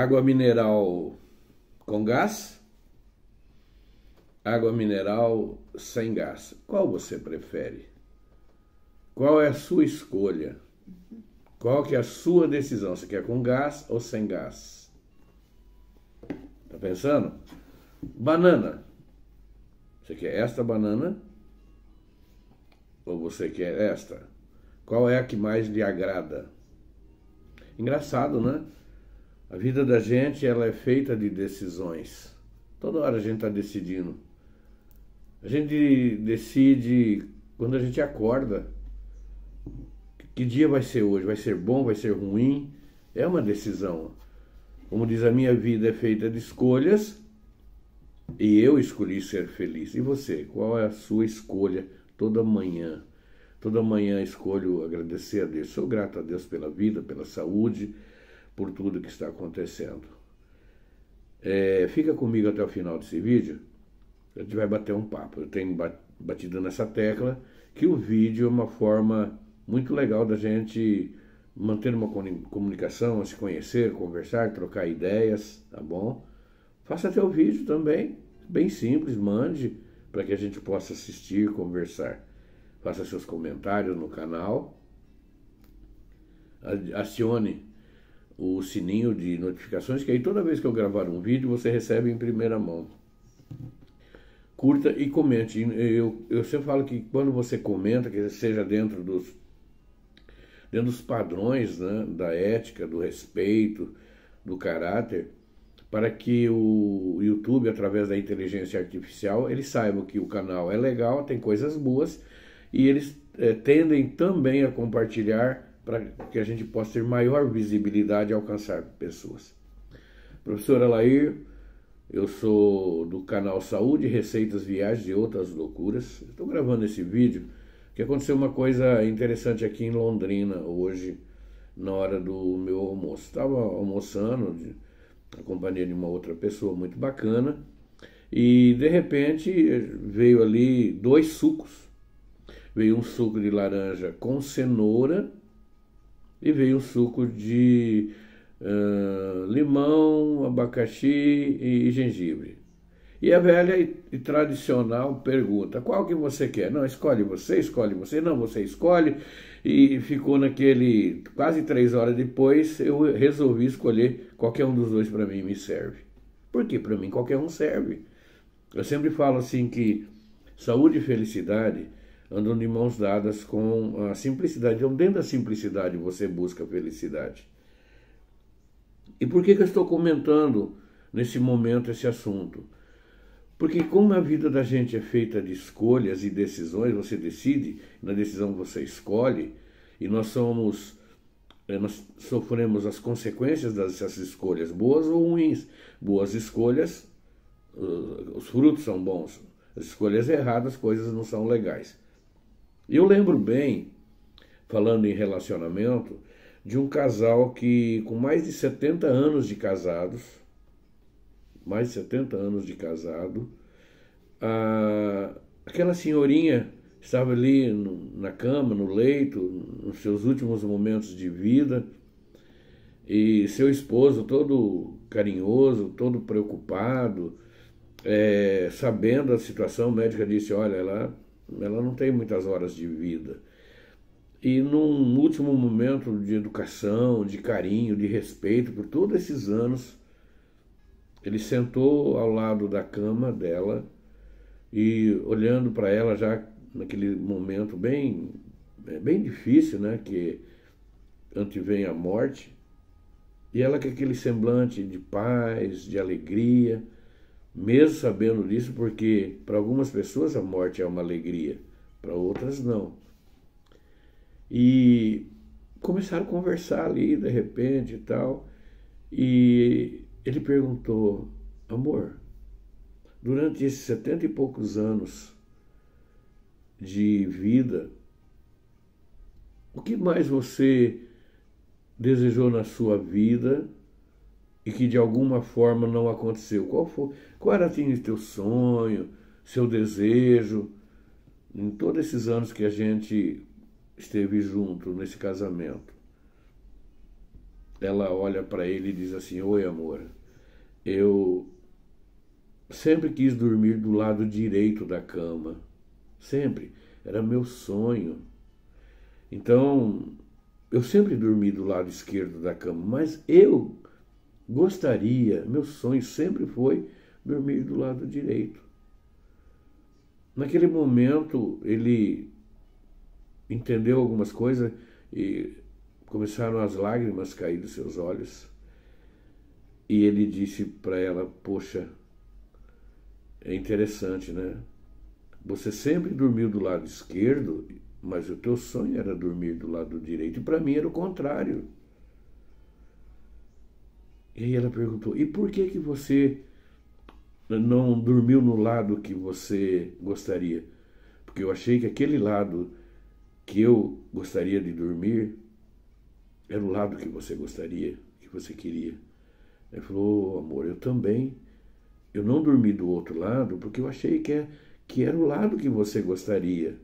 água mineral com gás, água mineral sem gás. Qual você prefere? Qual é a sua escolha? Qual que é a sua decisão? Você quer com gás ou sem gás? Tá pensando? Banana. Você quer esta banana? Ou você quer esta? Qual é a que mais lhe agrada? Engraçado, né? A vida da gente ela é feita de decisões. Toda hora a gente está decidindo. A gente decide quando a gente acorda. Que dia vai ser hoje? Vai ser bom? Vai ser ruim? É uma decisão. Como diz, a minha vida é feita de escolhas e eu escolhi ser feliz. E você? Qual é a sua escolha toda manhã? Toda manhã escolho agradecer a Deus. Sou grato a Deus pela vida, pela saúde por tudo que está acontecendo. É, fica comigo até o final desse vídeo, a gente vai bater um papo. Eu tenho batido nessa tecla que o vídeo é uma forma muito legal da gente manter uma comunicação, se conhecer, conversar, trocar ideias, tá bom? Faça até o vídeo também, bem simples, mande para que a gente possa assistir, conversar. Faça seus comentários no canal, acione o sininho de notificações, que aí toda vez que eu gravar um vídeo você recebe em primeira mão. Curta e comente. Eu, eu sempre falo que quando você comenta, que seja dentro dos, dentro dos padrões né, da ética, do respeito, do caráter, para que o YouTube, através da inteligência artificial, eles saibam que o canal é legal, tem coisas boas e eles é, tendem também a compartilhar para que a gente possa ter maior visibilidade e alcançar pessoas. Professor Alair, eu sou do canal Saúde, Receitas, Viagens e Outras Loucuras. Estou gravando esse vídeo que aconteceu uma coisa interessante aqui em Londrina hoje, na hora do meu almoço. Estava almoçando de, na companhia de uma outra pessoa muito bacana e de repente veio ali dois sucos. Veio um suco de laranja com cenoura e veio o suco de uh, limão, abacaxi e, gengibre. E a velha e, tradicional pergunta: qual que você quer? Não, escolhe você, escolhe você, não, você escolhe. E ficou naquele. Quase três horas depois, eu resolvi escolher qualquer é um dos dois para mim me serve. Porque para mim qualquer um serve. Eu sempre falo assim que saúde e felicidade andam de mãos dadas com a simplicidade. Então, dentro da simplicidade, você busca a felicidade. E por que, que eu estou comentando nesse momento esse assunto? Porque, como a vida da gente é feita de escolhas e decisões, você decide, na decisão você escolhe, e nós somos eh, nós sofremos as consequências dessas escolhas, boas ou ruins. Boas escolhas, eh, os frutos são bons. As escolhas erradas, coisas não são legais. Eu lembro bem, falando em relacionamento, de um casal que, com mais de 70 anos de casados, mais de 70 anos de casado, a, aquela senhorinha estava ali no, na cama, no leito, nos seus últimos momentos de vida, e seu esposo, todo carinhoso, todo preocupado, é, sabendo a situação, o médico disse: Olha, ela ela não tem muitas horas de vida. E num último momento de educação, de carinho, de respeito por todos esses anos, ele sentou ao lado da cama dela e olhando para ela já naquele momento bem bem difícil, né, que antevém a morte, e ela com aquele semblante de paz, de alegria, mesmo sabendo disso, porque para algumas pessoas a morte é uma alegria, para outras não. E começaram a conversar ali de repente e tal, e ele perguntou: Amor, durante esses setenta e poucos anos de vida, o que mais você desejou na sua vida e que de alguma forma não aconteceu? Qual, foi, qual era assim, o teu sonho, seu desejo, em todos esses anos que a gente esteve junto nesse casamento? Ela olha para ele e diz assim: Oi, amor, eu sempre quis dormir do lado direito da cama, sempre, era meu sonho. Então, eu sempre dormi do lado esquerdo da cama, mas eu Gostaria, meu sonho sempre foi dormir do lado direito. Naquele momento, ele entendeu algumas coisas e começaram as lágrimas a cair dos seus olhos. E ele disse para ela: Poxa, é interessante, né? Você sempre dormiu do lado esquerdo, mas o teu sonho era dormir do lado direito. E para mim era o contrário. E aí ela perguntou: "E por que que você não dormiu no lado que você gostaria?" Porque eu achei que aquele lado que eu gostaria de dormir era o lado que você gostaria, que você queria. Ele falou: oh, "Amor, eu também eu não dormi do outro lado porque eu achei que, é, que era o lado que você gostaria.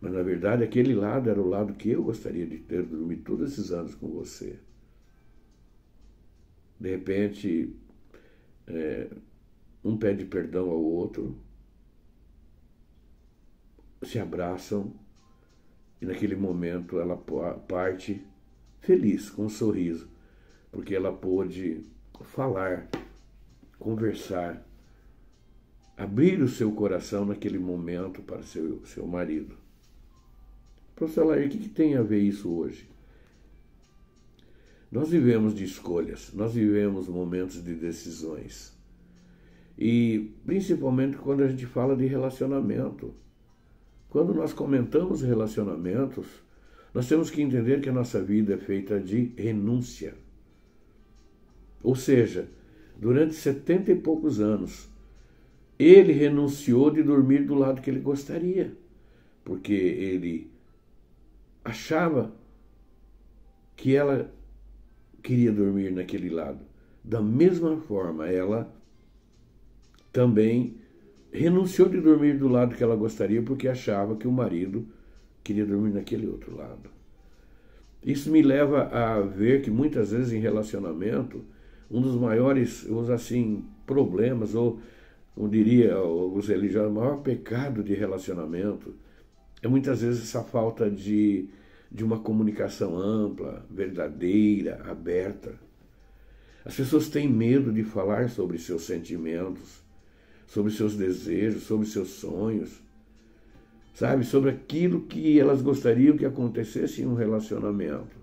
Mas na verdade, aquele lado era o lado que eu gostaria de ter dormido todos esses anos com você. De repente, é, um pede perdão ao outro, se abraçam e naquele momento ela parte feliz, com um sorriso, porque ela pôde falar, conversar, abrir o seu coração naquele momento para seu, seu marido. Professor Lair, o que, que tem a ver isso hoje? Nós vivemos de escolhas, nós vivemos momentos de decisões. E principalmente quando a gente fala de relacionamento. Quando nós comentamos relacionamentos, nós temos que entender que a nossa vida é feita de renúncia. Ou seja, durante setenta e poucos anos, ele renunciou de dormir do lado que ele gostaria, porque ele achava que ela queria dormir naquele lado. Da mesma forma, ela também renunciou de dormir do lado que ela gostaria porque achava que o marido queria dormir naquele outro lado. Isso me leva a ver que muitas vezes em relacionamento, um dos maiores, vamos assim, problemas ou como diria os religiosos, o maior pecado de relacionamento é muitas vezes essa falta de de uma comunicação ampla, verdadeira, aberta. As pessoas têm medo de falar sobre seus sentimentos, sobre seus desejos, sobre seus sonhos, sabe? Sobre aquilo que elas gostariam que acontecesse em um relacionamento.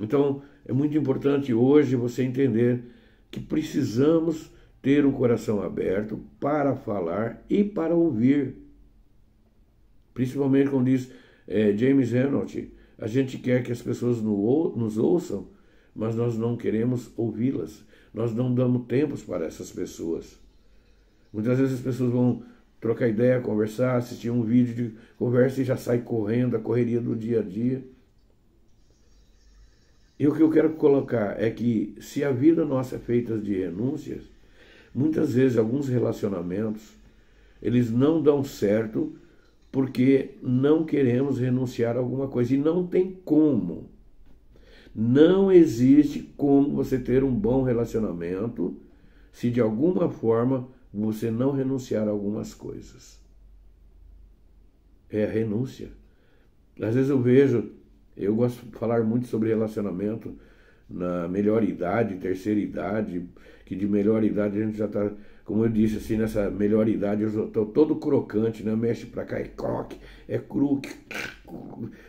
Então, é muito importante hoje você entender que precisamos ter um coração aberto para falar e para ouvir. Principalmente quando diz é, James Reynolds, a gente quer que as pessoas nos ouçam, mas nós não queremos ouvi-las. Nós não damos tempos para essas pessoas. Muitas vezes as pessoas vão trocar ideia, conversar, assistir um vídeo de conversa e já sai correndo, a correria do dia a dia. E o que eu quero colocar é que se a vida nossa é feita de renúncias, muitas vezes alguns relacionamentos eles não dão certo porque não queremos renunciar a alguma coisa e não tem como. Não existe como você ter um bom relacionamento se de alguma forma você não renunciar a algumas coisas. É a renúncia. Às vezes eu vejo, eu gosto de falar muito sobre relacionamento, na melhor idade, terceira idade, que de melhor idade a gente já está, como eu disse, assim, nessa melhor idade, eu estou todo crocante, né? Mexe para cá, é croque, é cru,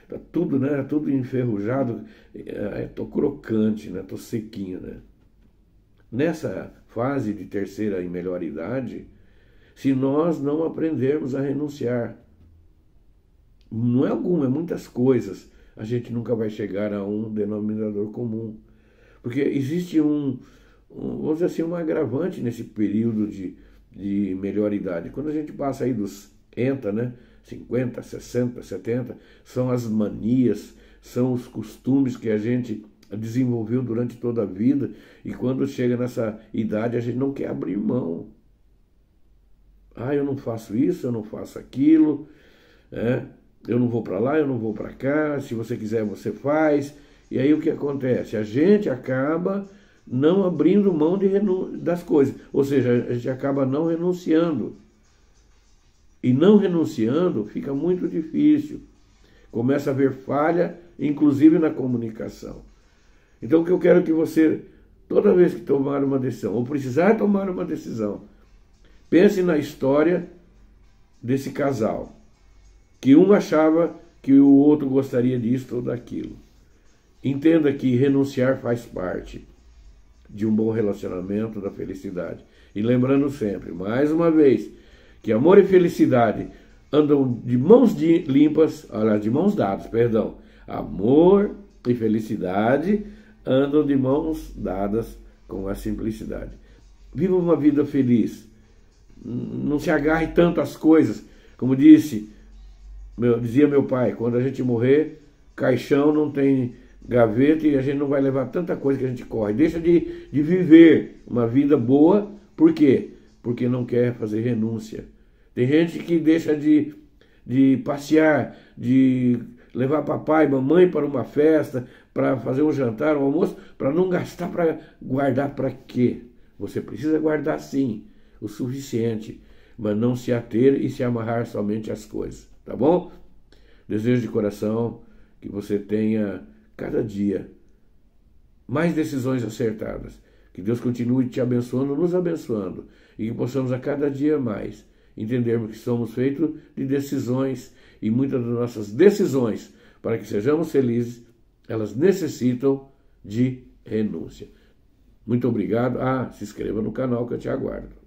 tá tudo, né? Tudo enferrujado, é, estou crocante, né? Estou sequinho, né? Nessa fase de terceira e melhor idade, se nós não aprendermos a renunciar, não é alguma, é muitas coisas, a gente nunca vai chegar a um denominador comum. Porque existe um, um vamos dizer assim, um agravante nesse período de, de melhor idade. Quando a gente passa aí dos ENTA, né? 50, 60, 70, são as manias, são os costumes que a gente desenvolveu durante toda a vida e quando chega nessa idade a gente não quer abrir mão. Ah, eu não faço isso, eu não faço aquilo, é, eu não vou para lá, eu não vou para cá. Se você quiser, você faz. E aí o que acontece? A gente acaba não abrindo mão de das coisas, ou seja, a gente acaba não renunciando. E não renunciando fica muito difícil. Começa a haver falha, inclusive na comunicação. Então o que eu quero que você, toda vez que tomar uma decisão, ou precisar tomar uma decisão, pense na história desse casal, que um achava que o outro gostaria disso ou daquilo. Entenda que renunciar faz parte de um bom relacionamento, da felicidade. E lembrando sempre, mais uma vez, que amor e felicidade andam de mãos limpas, olha, de mãos dadas, perdão. Amor e felicidade andam de mãos dadas com a simplicidade. Viva uma vida feliz. Não se agarre tanto às coisas. Como disse, meu, dizia meu pai, quando a gente morrer, caixão não tem gaveta e a gente não vai levar tanta coisa que a gente corre. Deixa de, de viver uma vida boa, por quê? Porque não quer fazer renúncia. Tem gente que deixa de, de passear, de levar papai e mamãe para uma festa, para fazer um jantar, um almoço, para não gastar, para guardar para quê? Você precisa guardar sim, o suficiente, mas não se ater e se amarrar somente às coisas, tá bom? Desejo de coração que você tenha cada dia mais decisões acertadas. Que Deus continue te abençoando, nos abençoando e que possamos a cada dia mais entendermos que somos feitos de decisões e muitas das nossas decisões, para que sejamos felizes, elas necessitam de renúncia. Muito obrigado. Ah, se inscreva no canal que eu te aguardo.